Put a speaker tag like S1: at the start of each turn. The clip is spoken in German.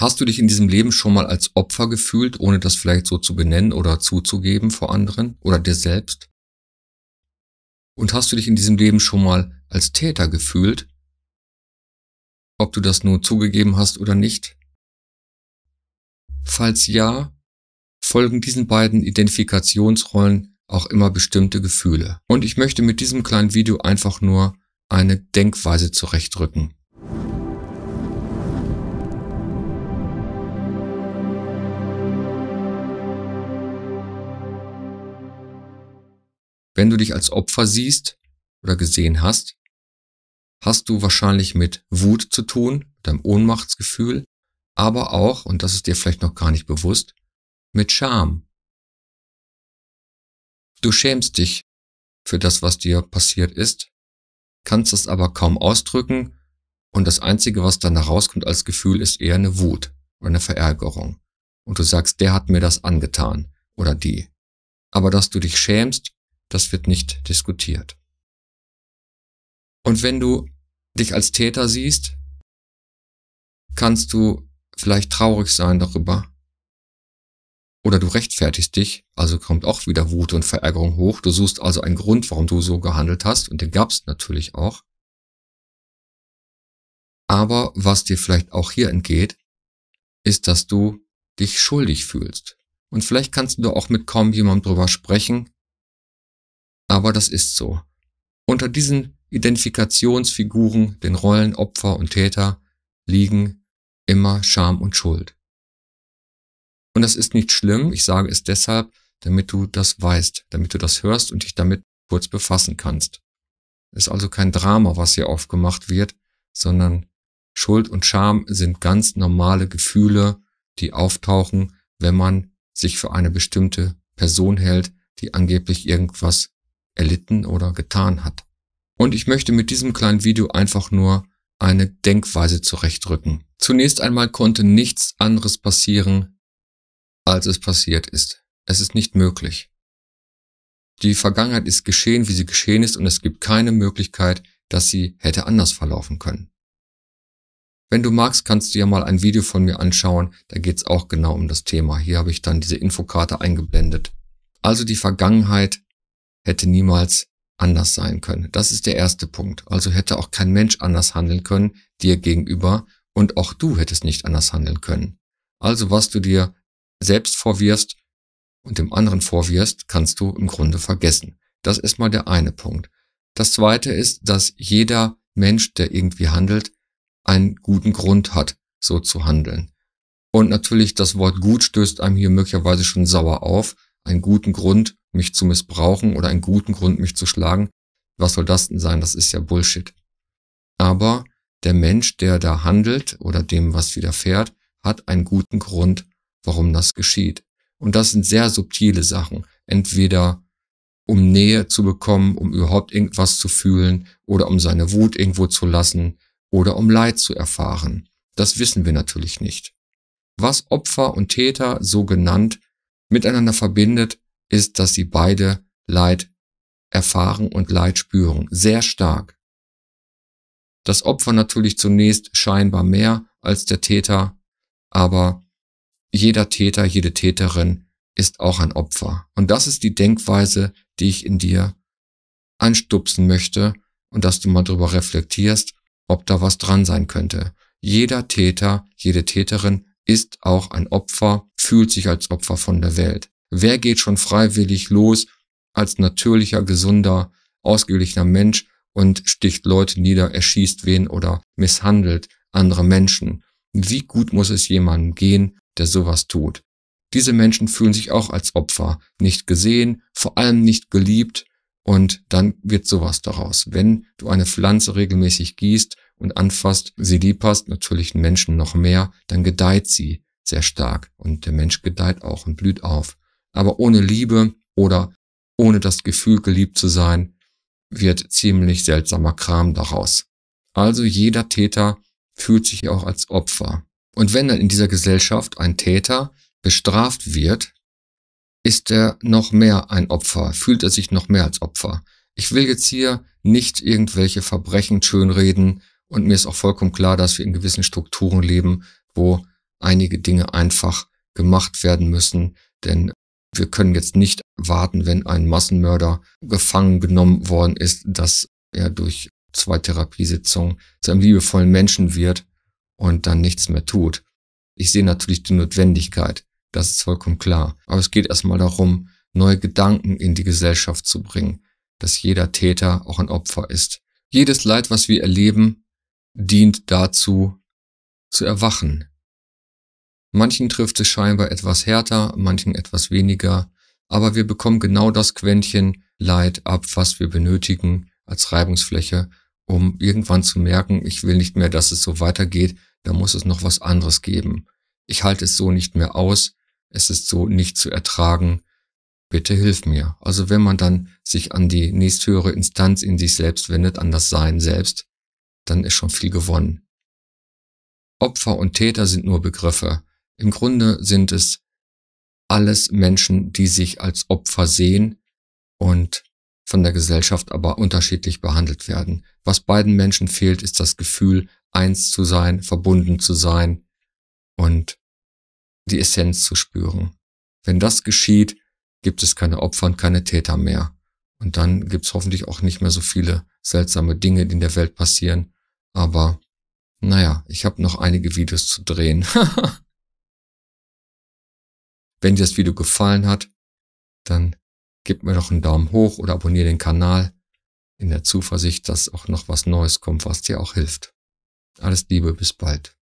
S1: Hast du dich in diesem Leben schon mal als Opfer gefühlt, ohne das vielleicht so zu benennen oder zuzugeben vor anderen oder dir selbst? Und hast du dich in diesem Leben schon mal als Täter gefühlt, ob du das nun zugegeben hast oder nicht? Falls ja, folgen diesen beiden Identifikationsrollen auch immer bestimmte Gefühle. Und ich möchte mit diesem kleinen Video einfach nur eine Denkweise zurechtrücken. Wenn du dich als Opfer siehst oder gesehen hast, hast du wahrscheinlich mit Wut zu tun, mit deinem Ohnmachtsgefühl, aber auch, und das ist dir vielleicht noch gar nicht bewusst, mit Scham. Du schämst dich für das, was dir passiert ist, kannst es aber kaum ausdrücken und das Einzige, was dann herauskommt als Gefühl, ist eher eine Wut oder eine Verärgerung. Und du sagst, der hat mir das angetan oder die. Aber dass du dich schämst, das wird nicht diskutiert. Und wenn du dich als Täter siehst, kannst du vielleicht traurig sein darüber. Oder du rechtfertigst dich, also kommt auch wieder Wut und Verärgerung hoch. Du suchst also einen Grund, warum du so gehandelt hast, und den gab's natürlich auch. Aber was dir vielleicht auch hier entgeht, ist, dass du dich schuldig fühlst. Und vielleicht kannst du auch mit kaum jemandem drüber sprechen, aber das ist so. Unter diesen Identifikationsfiguren, den Rollen Opfer und Täter, liegen immer Scham und Schuld. Und das ist nicht schlimm, ich sage es deshalb, damit du das weißt, damit du das hörst und dich damit kurz befassen kannst. Es ist also kein Drama, was hier aufgemacht wird, sondern Schuld und Scham sind ganz normale Gefühle, die auftauchen, wenn man sich für eine bestimmte Person hält, die angeblich irgendwas erlitten oder getan hat. Und ich möchte mit diesem kleinen Video einfach nur eine Denkweise zurechtrücken. Zunächst einmal konnte nichts anderes passieren, als es passiert ist. Es ist nicht möglich. Die Vergangenheit ist geschehen, wie sie geschehen ist, und es gibt keine Möglichkeit, dass sie hätte anders verlaufen können. Wenn du magst, kannst du ja mal ein Video von mir anschauen, da geht's auch genau um das Thema. Hier habe ich dann diese Infokarte eingeblendet. Also die Vergangenheit hätte niemals anders sein können. Das ist der erste Punkt. Also hätte auch kein Mensch anders handeln können dir gegenüber und auch du hättest nicht anders handeln können. Also was du dir selbst vorwirfst und dem anderen vorwirfst, kannst du im Grunde vergessen. Das ist mal der eine Punkt. Das zweite ist, dass jeder Mensch, der irgendwie handelt, einen guten Grund hat, so zu handeln. Und natürlich das Wort gut stößt einem hier möglicherweise schon sauer auf. Einen guten Grund mich zu missbrauchen oder einen guten Grund, mich zu schlagen. Was soll das denn sein? Das ist ja Bullshit. Aber der Mensch, der da handelt oder dem, was widerfährt, hat einen guten Grund, warum das geschieht. Und das sind sehr subtile Sachen. Entweder um Nähe zu bekommen, um überhaupt irgendwas zu fühlen oder um seine Wut irgendwo zu lassen oder um Leid zu erfahren. Das wissen wir natürlich nicht. Was Opfer und Täter so genannt miteinander verbindet, ist, dass sie beide Leid erfahren und Leid spüren. Sehr stark. Das Opfer natürlich zunächst scheinbar mehr als der Täter, aber jeder Täter, jede Täterin ist auch ein Opfer. Und das ist die Denkweise, die ich in dir anstupsen möchte und dass du mal drüber reflektierst, ob da was dran sein könnte. Jeder Täter, jede Täterin ist auch ein Opfer, fühlt sich als Opfer von der Welt. Wer geht schon freiwillig los als natürlicher, gesunder, ausgeglichener Mensch und sticht Leute nieder, erschießt wen oder misshandelt andere Menschen? Wie gut muss es jemandem gehen, der sowas tut? Diese Menschen fühlen sich auch als Opfer, nicht gesehen, vor allem nicht geliebt und dann wird sowas daraus. Wenn du eine Pflanze regelmäßig gießt und anfasst, sie lieb hast, natürlich einen Menschen noch mehr, dann gedeiht sie sehr stark und der Mensch gedeiht auch und blüht auf. Aber ohne Liebe oder ohne das Gefühl geliebt zu sein, wird ziemlich seltsamer Kram daraus. Also jeder Täter fühlt sich auch als Opfer. Und wenn dann in dieser Gesellschaft ein Täter bestraft wird, ist er noch mehr ein Opfer, fühlt er sich noch mehr als Opfer. Ich will jetzt hier nicht irgendwelche Verbrechen schönreden und mir ist auch vollkommen klar, dass wir in gewissen Strukturen leben, wo einige Dinge einfach gemacht werden müssen, denn wir können jetzt nicht warten, wenn ein Massenmörder gefangen genommen worden ist, dass er durch zwei Therapiesitzungen zu einem liebevollen Menschen wird und dann nichts mehr tut. Ich sehe natürlich die Notwendigkeit, das ist vollkommen klar. Aber es geht erstmal darum, neue Gedanken in die Gesellschaft zu bringen, dass jeder Täter auch ein Opfer ist. Jedes Leid, was wir erleben, dient dazu, zu erwachen, Manchen trifft es scheinbar etwas härter, manchen etwas weniger, aber wir bekommen genau das Quäntchen Leid ab, was wir benötigen als Reibungsfläche, um irgendwann zu merken, ich will nicht mehr, dass es so weitergeht, da muss es noch was anderes geben. Ich halte es so nicht mehr aus, es ist so nicht zu ertragen, bitte hilf mir. Also wenn man dann sich an die nächsthöhere Instanz in sich selbst wendet, an das Sein selbst, dann ist schon viel gewonnen. Opfer und Täter sind nur Begriffe. Im Grunde sind es alles Menschen, die sich als Opfer sehen und von der Gesellschaft aber unterschiedlich behandelt werden. Was beiden Menschen fehlt, ist das Gefühl, eins zu sein, verbunden zu sein und die Essenz zu spüren. Wenn das geschieht, gibt es keine Opfer und keine Täter mehr. Und dann gibt es hoffentlich auch nicht mehr so viele seltsame Dinge, die in der Welt passieren. Aber naja, ich habe noch einige Videos zu drehen. Wenn dir das Video gefallen hat, dann gib mir doch einen Daumen hoch oder abonniere den Kanal in der Zuversicht, dass auch noch was Neues kommt, was dir auch hilft. Alles Liebe, bis bald.